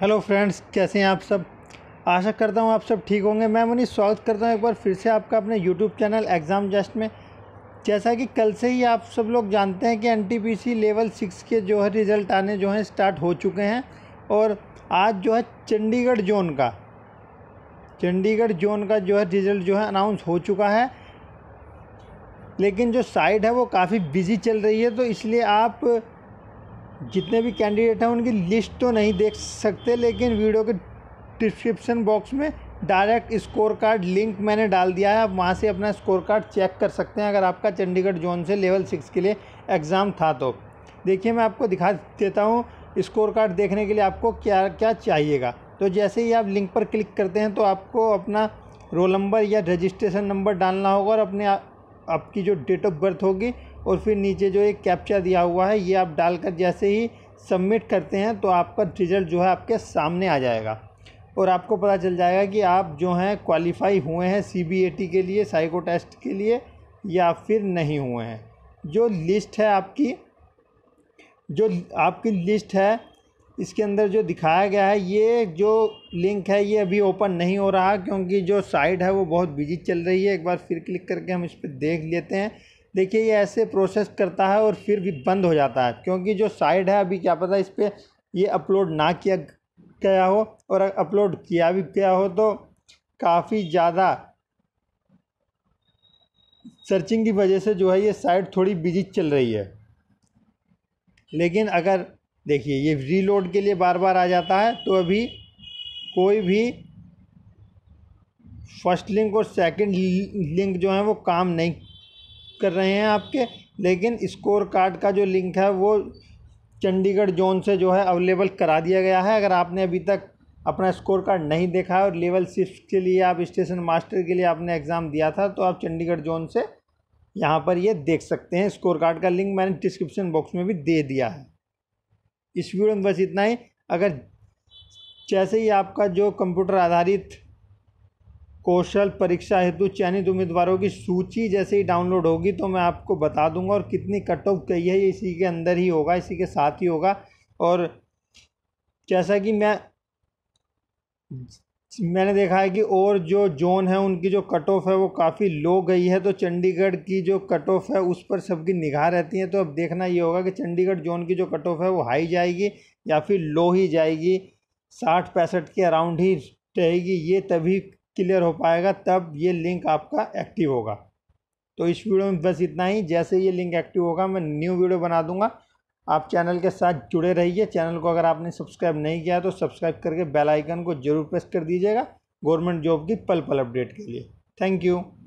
hello friends कैसे हैं आप सब आशा करता हूं आप सब ठीक होंगे मैं मनीष स्वागत करता हूं एक बार फिर से आपका अपने यूट्यूब चैनल एग्ज़ाम जस्ट में जैसा कि कल से ही आप सब लोग जानते हैं कि एन लेवल सिक्स के जो है रिज़ल्ट आने जो हैं स्टार्ट हो चुके हैं और आज जो है चंडीगढ़ जोन का चंडीगढ़ जोन का जो है रिज़ल्ट जो है अनाउंस हो चुका है लेकिन जो साइड है वो काफ़ी बिजी चल रही है तो इसलिए आप जितने भी कैंडिडेट हैं उनकी लिस्ट तो नहीं देख सकते लेकिन वीडियो के डिस्क्रिप्शन बॉक्स में डायरेक्ट स्कोर कार्ड लिंक मैंने डाल दिया है आप वहाँ से अपना स्कोर कार्ड चेक कर सकते हैं अगर आपका चंडीगढ़ जोन से लेवल सिक्स के लिए एग्ज़ाम था तो देखिए मैं आपको दिखा देता हूँ स्कोर कार्ड देखने के लिए आपको क्या क्या चाहिएगा तो जैसे ही आप लिंक पर क्लिक करते हैं तो आपको अपना रोल नंबर या रजिस्ट्रेशन नंबर डालना होगा और अपने आपकी जो डेट ऑफ बर्थ होगी और फिर नीचे जो एक कैप्चा दिया हुआ है ये आप डालकर जैसे ही सबमिट करते हैं तो आपका रिज़ल्ट जो है आपके सामने आ जाएगा और आपको पता चल जाएगा कि आप जो हैं क्वालिफ़ाई हुए हैं सी के लिए साइको टेस्ट के लिए या फिर नहीं हुए हैं जो लिस्ट है आपकी जो आपकी लिस्ट है इसके अंदर जो दिखाया गया है ये जो लिंक है ये अभी ओपन नहीं हो रहा क्योंकि जो साइट है वो बहुत बिजी चल रही है एक बार फिर क्लिक करके हम इस पर देख लेते हैं देखिए ये ऐसे प्रोसेस करता है और फिर भी बंद हो जाता है क्योंकि जो साइट है अभी क्या पता इस पर ये अपलोड ना किया गया हो और अपलोड किया भी गया हो तो काफ़ी ज़्यादा सर्चिंग की वजह से जो है ये साइट थोड़ी बिजी चल रही है लेकिन अगर देखिए ये रीलोड के लिए बार बार आ जाता है तो अभी कोई भी फर्स्ट लिंक और सेकंड लिंक जो है वो काम नहीं कर रहे हैं आपके लेकिन स्कोर कार्ड का जो लिंक है वो चंडीगढ़ जोन से जो है अवेलेबल करा दिया गया है अगर आपने अभी तक अपना स्कोर कार्ड नहीं देखा है और लेवल शिफ्ट के लिए आप स्टेशन मास्टर के लिए आपने एग्ज़ाम दिया था तो आप चंडीगढ़ जोन से यहाँ पर ये देख सकते हैं स्कोर कार्ड का लिंक मैंने डिस्क्रिप्शन बॉक्स में भी दे दिया है इस वीडियो में बस इतना ही अगर जैसे ही आपका जो कंप्यूटर आधारित कौशल परीक्षा हेतु चयनित उम्मीदवारों की सूची जैसे ही डाउनलोड होगी तो मैं आपको बता दूंगा और कितनी कट ऑफ गई है ये इसी के अंदर ही होगा इसी के साथ ही होगा और जैसा कि मैं मैंने देखा है कि और जो जोन है उनकी जो कट ऑफ है वो काफ़ी लो गई है तो चंडीगढ़ की जो कट ऑफ है उस पर सबकी निगाह रहती है तो अब देखना ये होगा कि चंडीगढ़ जोन की जो कट ऑफ है वो हाई जाएगी या फिर लो ही जाएगी साठ पैंसठ के अराउंड ही रहेगी ये तभी क्लियर हो पाएगा तब ये लिंक आपका एक्टिव होगा तो इस वीडियो में बस इतना ही जैसे ये लिंक एक्टिव होगा मैं न्यू वीडियो बना दूंगा आप चैनल के साथ जुड़े रहिए चैनल को अगर आपने सब्सक्राइब नहीं किया तो सब्सक्राइब करके बेल आइकन को जरूर प्रेस कर दीजिएगा गवर्नमेंट जॉब की पल पल अपडेट के लिए थैंक यू